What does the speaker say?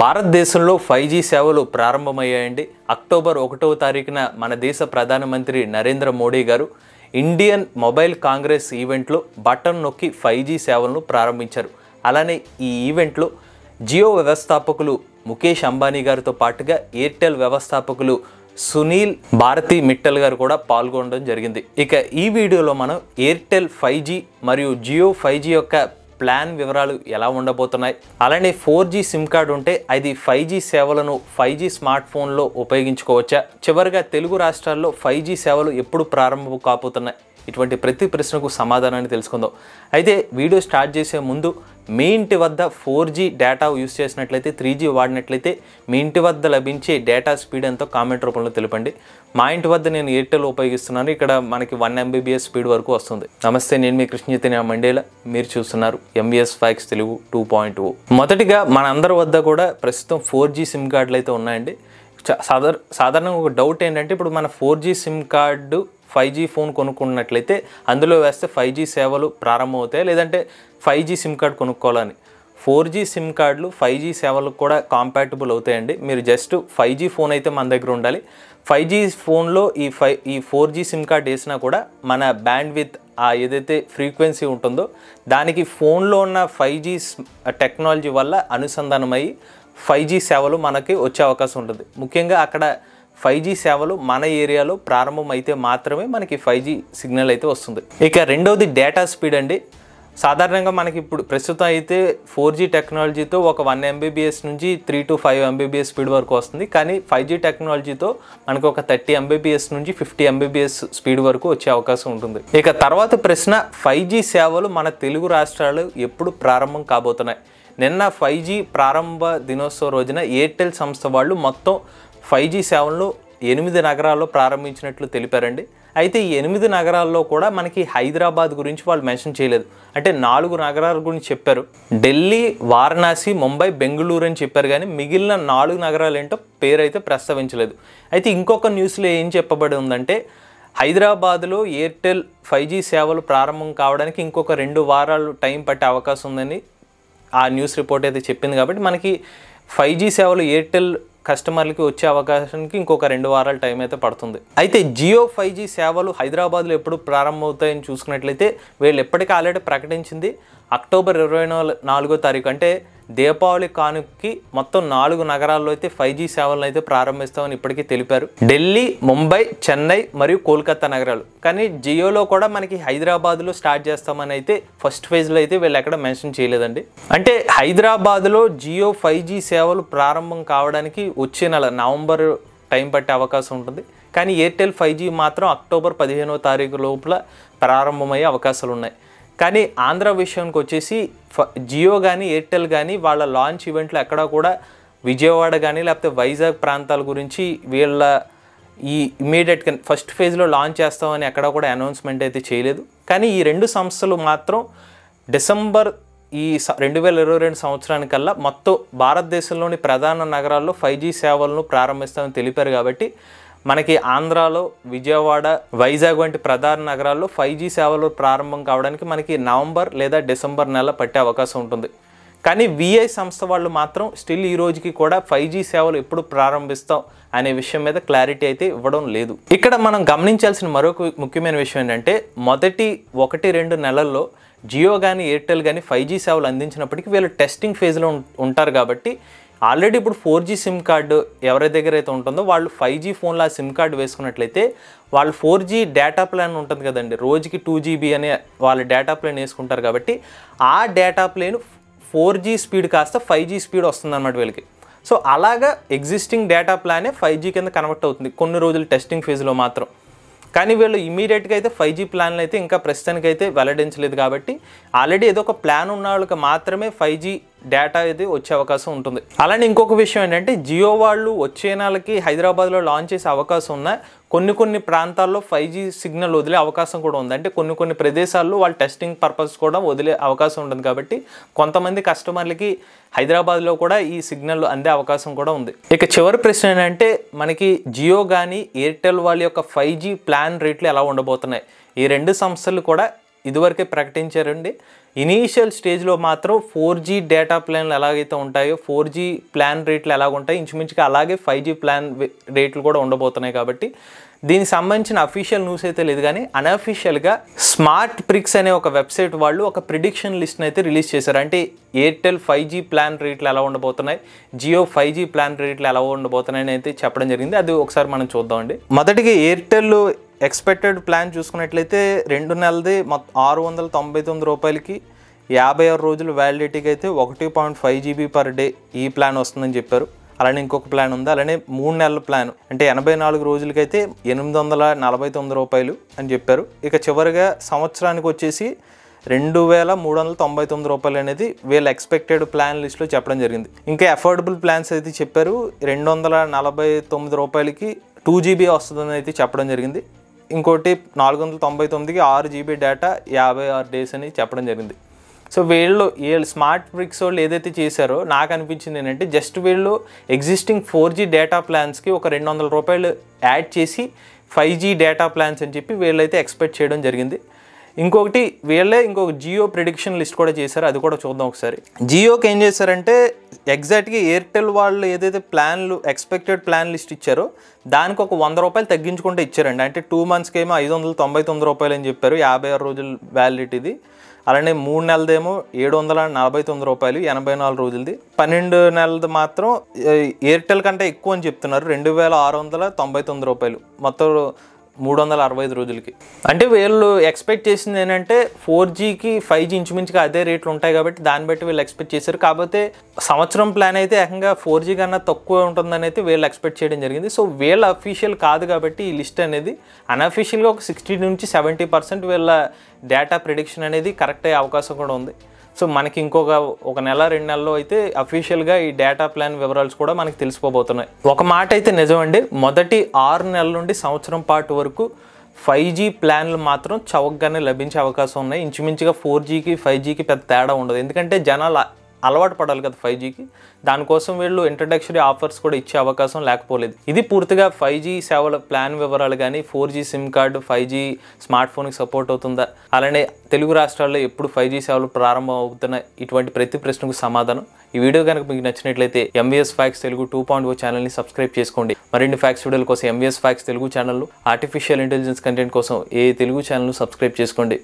భారతదేశంలో five G సేవలు ప్రారంభమయ్యాయండి October ఒకటవ తారీఖున మన దేశ ప్రధానమంత్రి నరేంద్ర మోడీ గారు ఇండియన్ మొబైల్ కాంగ్రెస్ ఈవెంట్లో బటన్ నొక్కి ఫైవ్ జీ సేవలను ప్రారంభించారు అలానే ఈ ఈవెంట్లో జియో వ్యవస్థాపకులు ముఖేష్ అంబానీ గారితో పాటుగా ఎయిర్టెల్ వ్యవస్థాపకులు సునీల్ భారతి మిట్టల్ గారు కూడా పాల్గొనడం జరిగింది ఇక ఈ వీడియోలో మనం ఎయిర్టెల్ ఫైవ్ జీ మరియు జియో ఫైవ్ జీ యొక్క ప్లాన్ వివరాలు ఎలా ఉండబోతున్నాయి అలానే ఫోర్ జీ సిమ్ కార్డు ఉంటే అది ఫైవ్ జీ సేవలను ఫైవ్ జీ స్మార్ట్ ఫోన్లో ఉపయోగించుకోవచ్చా చివరిగా తెలుగు రాష్ట్రాల్లో ఫైవ్ జీ సేవలు ఎప్పుడు ప్రారంభం కాబోతున్నాయి ఇటువంటి ప్రతి ప్రశ్నకు సమాధానాన్ని తెలుసుకుందాం అయితే వీడియో స్టార్ట్ చేసే ముందు మీ ఇంటి వద్ద ఫోర్ జీ డేటా యూస్ చేసినట్లయితే త్రీ జీ వాడినట్లయితే మీ ఇంటి వద్ద లభించే డేటా స్పీడ్ ఎంతో కామెంట్ రూపంలో తెలిపండి మా ఇంటి వద్ద నేను ఎయిర్టెల్ ఉపయోగిస్తున్నాను ఇక్కడ మనకి వన్ ఎంబీబీఎస్ స్పీడ్ వరకు వస్తుంది నమస్తే నేను మీ కృష్ణ చైతన్య మండేలా మీరు చూస్తున్నారు ఎంబీఎస్ ఫైక్స్ తెలుగు టూ పాయింట్ ఓ మొదటిగా మన అందరి వద్ద కూడా ప్రస్తుతం ఫోర్ జీ సిమ్ కార్డులు అయితే ఉన్నాయండి సాధారణ సాధారణంగా ఒక డౌట్ ఏంటంటే ఇప్పుడు మన four G SIM card five G phone కొనుక్కున్నట్లయితే అందులో వేస్తే ఫైవ్ జీ సేవలు ప్రారంభమవుతాయి లేదంటే ఫైవ్ జీ సిమ్ కార్డ్ కొనుక్కోవాలని ఫోర్ జీ సిమ్ కార్డులు ఫైవ్ జీ సేవలకు కూడా కాంపాటబుల్ అవుతాయండి మీరు జస్ట్ ఫైవ్ జీ ఫోన్ అయితే మన దగ్గర ఉండాలి ఫైవ్ జీ ఫోన్లో ఈ ఫైవ్ ఈ ఫోర్ జీ సిమ్ కార్డ్ వేసినా కూడా మన బ్యాండ్ విత్ ఆ ఏదైతే ఫ్రీక్వెన్సీ ఉంటుందో దానికి ఫోన్లో ఉన్న ఫైవ్ జీ టెక్నాలజీ వల్ల అనుసంధానమై ఫైవ్ జీ సేవలు మనకి వచ్చే అవకాశం ఉంటుంది ముఖ్యంగా అక్కడ ఫైవ్ జీ సేవలు మన ఏరియాలో ప్రారంభం అయితే మాత్రమే మనకి ఫైవ్ జీ సిగ్నల్ అయితే వస్తుంది ఇక రెండవది డేటా స్పీడ్ అండి సాధారణంగా మనకి ఇప్పుడు ప్రస్తుతం అయితే ఫోర్ జీ టెక్నాలజీతో ఒక వన్ ఎంబీబీఎస్ నుంచి three to five Mbps speed వరకు వస్తుంది కానీ ఫైవ్ జీ టెక్నాలజీతో మనకు ఒక థర్టీ ఎంబీబీఎస్ నుంచి ఫిఫ్టీ ఎంబీబీఎస్ స్పీడ్ వరకు వచ్చే అవకాశం ఉంటుంది ఇక తర్వాత ప్రశ్న ఫైవ్ జీ సేవలు మన తెలుగు రాష్ట్రాలు ఎప్పుడు ప్రారంభం కాబోతున్నాయి నిన్న ఫైవ్ జీ ప్రారంభ దినోత్సవ రోజున ఎయిర్టెల్ సంస్థ వాళ్ళు మొత్తం ఫైవ్ జీ సేవలను ఎనిమిది నగరాల్లో ప్రారంభించినట్లు తెలిపారండి అయితే ఈ ఎనిమిది నగరాల్లో కూడా మనకి హైదరాబాద్ గురించి వాళ్ళు మెన్షన్ చేయలేదు అంటే నాలుగు నగరాల గురించి చెప్పారు ఢిల్లీ వారణాసి ముంబై బెంగళూరు అని చెప్పారు కానీ మిగిలిన నాలుగు నగరాలు ఏంటో పేరైతే ప్రస్తావించలేదు అయితే ఇంకొక న్యూస్లో ఏం చెప్పబడి ఉందంటే హైదరాబాద్లో ఎయిర్టెల్ ఫైవ్ జీ సేవలు ప్రారంభం కావడానికి ఇంకొక రెండు వారాలు టైం పట్టే అవకాశం ఉందని ఆ న్యూస్ రిపోర్ట్ అయితే చెప్పింది కాబట్టి మనకి ఫైవ్ జీ సేవలు ఎయిర్టెల్ కస్టమర్లకి వచ్చే అవకాశానికి ఇంకొక రెండు వారాల టైం అయితే పడుతుంది అయితే జియో ఫైవ్ జీ సేవలు హైదరాబాద్లో ఎప్పుడు ప్రారంభమవుతాయని చూసుకున్నట్లయితే వీళ్ళు ఎప్పటికీ ఆల్రెడీ ప్రకటించింది అక్టోబర్ ఇరవై నాలుగో తారీఖు అంటే దీపావళి కానుకకి మొత్తం నాలుగు నగరాల్లో అయితే ఫైవ్ జీ సేవలను అయితే ప్రారంభిస్తామని ఇప్పటికీ తెలిపారు ఢిల్లీ ముంబై చెన్నై మరియు కోల్కతా నగరాలు కానీ జియోలో కూడా మనకి హైదరాబాద్లో స్టార్ట్ చేస్తామని అయితే ఫస్ట్ ఫేజ్లో అయితే వీళ్ళు ఎక్కడ మెన్షన్ చేయలేదండి అంటే హైదరాబాద్లో జియో ఫైవ్ జీ సేవలు ప్రారంభం కావడానికి వచ్చే నెల నవంబర్ టైం పట్టే అవకాశం ఉంటుంది కానీ ఎయిర్టెల్ ఫైవ్ జీ మాత్రం అక్టోబర్ పదిహేనో తారీఖు లోపల ప్రారంభమయ్యే అవకాశాలు ఉన్నాయి కానీ ఆంధ్ర విషయానికి వచ్చేసి జియో కానీ ఎయిర్టెల్ కానీ వాళ్ళ లాంచ్ ఈవెంట్లో ఎక్కడా కూడా విజయవాడ కానీ లేకపోతే వైజాగ్ ప్రాంతాల గురించి వీళ్ళ ఈ ఇమీడియట్ ఫస్ట్ ఫేజ్లో లాంచ్ చేస్తామని ఎక్కడా కూడా అనౌన్స్మెంట్ అయితే చేయలేదు కానీ ఈ రెండు సంస్థలు మాత్రం డిసెంబర్ ఈ రెండు వేల ఇరవై రెండు సంవత్సరానికల్లా మొత్తం భారతదేశంలోని ప్రధాన నగరాల్లో ఫైవ్ జీ సేవలను ప్రారంభిస్తామని తెలిపారు కాబట్టి మనకి ఆంధ్రాలో విజయవాడ వైజాగ్ వంటి ప్రధాన నగరాల్లో ఫైవ్ జీ సేవలు ప్రారంభం కావడానికి మనకి నవంబర్ లేదా డిసెంబర్ నెల పట్టే అవకాశం ఉంటుంది కానీ విఐ సంస్థ వాళ్ళు మాత్రం స్టిల్ ఈ రోజుకి కూడా ఫైవ్ జీ సేవలు ఎప్పుడు ప్రారంభిస్తాం అనే విషయం మీద క్లారిటీ అయితే ఇవ్వడం లేదు ఇక్కడ మనం గమనించాల్సిన మరొక ముఖ్యమైన విషయం ఏంటంటే మొదటి ఒకటి రెండు నెలల్లో జియో కానీ ఎయిర్టెల్ కానీ ఫైవ్ జీ సేవలు అందించినప్పటికీ వీళ్ళు టెస్టింగ్ ఫేజ్లో ఉంటారు కాబట్టి ఆల్రెడీ ఇప్పుడు ఫోర్ జీ సిమ్ కార్డు ఎవరి దగ్గర అయితే ఉంటుందో వాళ్ళు ఫైవ్ జీ ఫోన్లో ఆ సిమ్ కార్డు వేసుకున్నట్లయితే వాళ్ళు ఫోర్ జీ డేటా ప్లాన్ ఉంటుంది కదండి రోజుకి టూ జీబీ అనే వాళ్ళు డేటా ప్లాన్ వేసుకుంటారు కాబట్టి ఆ data plan four G speed కాస్త ఫైవ్ జీ స్పీడ్ వస్తుందన్నమాట వీళ్ళకి సో అలాగా ఎగ్జిస్టింగ్ డేటా ప్లానే ఫైవ్ జీ కింద కన్వర్ట్ అవుతుంది కొన్ని రోజులు టెస్టింగ్ ఫేజ్లో మాత్రం కానీ వీళ్ళు ఇమీడియట్గా అయితే ఫైవ్ జీ ప్లాన్లు అయితే ఇంకా ప్రస్తుతానికి అయితే వెల్లడించలేదు కాబట్టి ఆల్రెడీ ఏదో ఒక ప్లాన్ ఉన్న వాళ్ళకి మాత్రమే ఫైవ్ జీ డేటా ఇది వచ్చే అవకాశం ఉంటుంది అలానే ఇంకొక విషయం ఏంటంటే జియో వాళ్ళు వచ్చే నెలకి హైదరాబాద్లో లాంచ్ చేసే అవకాశం ఉన్న కొన్ని కొన్ని ప్రాంతాల్లో ఫైవ్ జీ సిగ్నల్ వదిలే అవకాశం కూడా ఉంది అంటే కొన్ని కొన్ని ప్రదేశాల్లో వాళ్ళు టెస్టింగ్ పర్పస్ కూడా వదిలే అవకాశం ఉంటుంది కాబట్టి కొంతమంది కస్టమర్లకి హైదరాబాద్లో కూడా ఈ సిగ్నల్ అందే అవకాశం కూడా ఉంది ఇక చివరి ప్రశ్న ఏంటంటే మనకి జియో కానీ ఎయిర్టెల్ వాళ్ళ యొక్క ఫైవ్ జీ ప్లాన్ రేట్లు ఎలా ఉండబోతున్నాయి ఈ రెండు సంస్థలు కూడా ఇదివరకే ప్రకటించారండి ఇనీషియల్ స్టేజ్లో మాత్రం ఫోర్ జీ డేటా ప్లాన్లు ఎలాగైతే ఉంటాయో ఫోర్ జీ ప్లాన్ రేట్లు ఎలాగ ఉంటాయి ఇంచుమించుగా అలాగే ఫైవ్ జీ ప్లాన్ రేట్లు కూడా ఉండబోతున్నాయి కాబట్టి దీనికి సంబంధించిన అఫీషియల్ న్యూస్ అయితే లేదు కానీ అన్అఫీషియల్గా స్మార్ట్ ప్రిక్స్ అనే ఒక వెబ్సైట్ వాళ్ళు ఒక ప్రిడిక్షన్ లిస్ట్ని అయితే రిలీజ్ చేశారు అంటే ఎయిర్టెల్ ఫైవ్ జీ ప్లాన్ రేట్లు ఎలా ఉండబోతున్నాయి జియో ఫైవ్ జీ ప్లాన్ రేట్లు ఎలా ఉండబోతున్నాయని అయితే చెప్పడం జరిగింది అది ఒకసారి మనం చూద్దామండి మొదటిగా ఎయిర్టెల్ ఎక్స్పెక్టెడ్ ప్లాన్ చూసుకున్నట్లయితే రెండు నెలది మొత్తం ఆరు వందల తొంభై తొమ్మిది రూపాయలకి యాభై ఆరు రోజులు వ్యాలిడిటీకి అయితే ఒకటి point five GB per day ఈ ప్లాన్ వస్తుందని చెప్పారు అలానే ఇంకొక ప్లాన్ ఉంది అలానే మూడు నెలల ప్లాన్ అంటే ఎనభై నాలుగు రోజులకైతే ఎనిమిది వందల నలభై తొమ్మిది రూపాయలు అని చెప్పారు ఇక చివరిగా సంవత్సరానికి వచ్చేసి రెండు వేల మూడు వందల తొంభై తొమ్మిది రూపాయలు అనేది వీళ్ళ ఎక్స్పెక్టెడ్ ప్లాన్ లిస్ట్లో చెప్పడం జరిగింది ఇంకా అఫోర్డబుల్ ప్లాన్స్ అయితే చెప్పారు రెండు వందల నలభై తొమ్మిది రూపాయలకి టూ జీబీ వస్తుందని అయితే చెప్పడం జరిగింది ఇంకోటి నాలుగు వందల తొంభై తొమ్మిదికి ఆరు జీబీ డేటా యాభై ఆరు డేస్ అని చెప్పడం జరిగింది సో వీళ్ళు వీళ్ళు స్మార్ట్ బ్రిక్స్ వాళ్ళు ఏదైతే చేశారో నాకు అనిపించింది ఏంటంటే జస్ట్ వీళ్ళు ఎగ్జిస్టింగ్ ఫోర్ జీ డేటా ప్లాన్స్కి ఒక రెండు వందల రూపాయలు యాడ్ చేసి ఫైవ్ జీ డేటా ప్లాన్స్ అని చెప్పి వీళ్ళైతే ఎక్స్పెక్ట్ చేయడం జరిగింది ఇంకొకటి వీళ్ళే ఇంకొక జియో ప్రిడిక్షన్ లిస్ట్ కూడా చేశారు అది కూడా చూద్దాం ఒకసారి జియోకి ఏం చేశారంటే ఎగ్జాక్ట్గా ఎయిర్టెల్ వాళ్ళు ఏదైతే ప్లాన్లు ఎక్స్పెక్టెడ్ ప్లాన్ లిస్ట్ ఇచ్చారో దానికి ఒక వంద రూపాయలు తగ్గించుకుంటే ఇచ్చారండి అంటే టూ మంత్స్కి ఏమో ఐదు వందల తొంభై తొమ్మిది రూపాయలు అని చెప్పారు యాభై ఆరు రోజుల వ్యాలిడిటీది అలానే మూడు నెలదేమో ఏడు వందల నలభై తొమ్మిది రూపాయలు ఎనభై నాలుగు రోజులది పన్నెండు నెలది మాత్రం ఎయిర్టెల్ కంటే ఎక్కువ అని చెప్తున్నారు రెండు వేల ఆరు వందల తొంభై తొమ్మిది రూపాయలు మొత్తం మూడు వందల అరవై ఐదు రోజులకి అంటే వీళ్ళు ఎక్స్పెక్ట్ చేసింది ఏంటంటే ఫోర్ జీకి ఫైవ్ జీ ఇంచుమించుగా అదే రేట్లు ఉంటాయి కాబట్టి దాన్ని బట్టి వీళ్ళు ఎక్స్పెక్ట్ చేశారు కాకపోతే సంవత్సరం ప్లాన్ అయితే ఏకంగా ఫోర్ జీ కన్నా తక్కువ ఉంటుందని అయితే వీళ్ళు ఎక్స్పెక్ట్ చేయడం జరిగింది సో వీళ్ళ అఫీషియల్ కాదు కాబట్టి ఈ లిస్ట్ అనేది అన్అఫీషియల్గా ఒక సిక్స్టీ నుంచి సెవెంటీ పర్సెంట్ వీళ్ళ డేటా ప్రిడిక్షన్ అనేది కరెక్ట్ అయ్యే అవకాశం కూడా ఉంది సో మనకి ఇంకొక ఒక నెల రెండు నెలల్లో అయితే అఫీషియల్గా ఈ డేటా ప్లాన్ వివరాలు కూడా మనకి తెలిసిపోబోతున్నాయి ఒక మాట అయితే నిజమండి మొదటి ఆరు నెలల నుండి సంవత్సరం పాటు వరకు ఫైవ్ జీ ప్లాన్లు మాత్రం చవకగానే లభించే అవకాశం ఉన్నాయి ఇంచుమించుగా ఫోర్ జీకి ఫైవ్ జీకి పెద్ద తేడా ఉండదు ఎందుకంటే జనాలు అలవాటు పడాలి కదా ఫైవ్ జీకి దానికోసం వీళ్ళు ఇంట్రడక్షరీ ఆఫర్స్ కూడా ఇచ్చే అవకాశం లేకపోలేదు ఇది పూర్తిగా ఫైవ్ జీ సేవల ప్లాన్ వివరాలు కానీ four G SIM card five G smart ఫోన్కి సపోర్ట్ అవుతుందా అలానే తెలుగు రాష్ట్రాల్లో ఎప్పుడు ఫైవ్ జీ సేవలు ప్రారంభం అవుతున్న ఇటువంటి ప్రతి ప్రశ్నకు సమాధానం ఈ వీడియో కనుక మీకు నచ్చినట్లయితే MVS facts Telugu two point O ఛానల్ని సబ్స్క్రైబ్ చేసుకోండి మరిన్ని ఫ్యాక్స్ వీడియోల కోసం MVS facts Telugu channel artificial intelligence content కోసం ఏ తెలుగు ఛానల్ను సబ్స్క్రైబ్ చేసుకోండి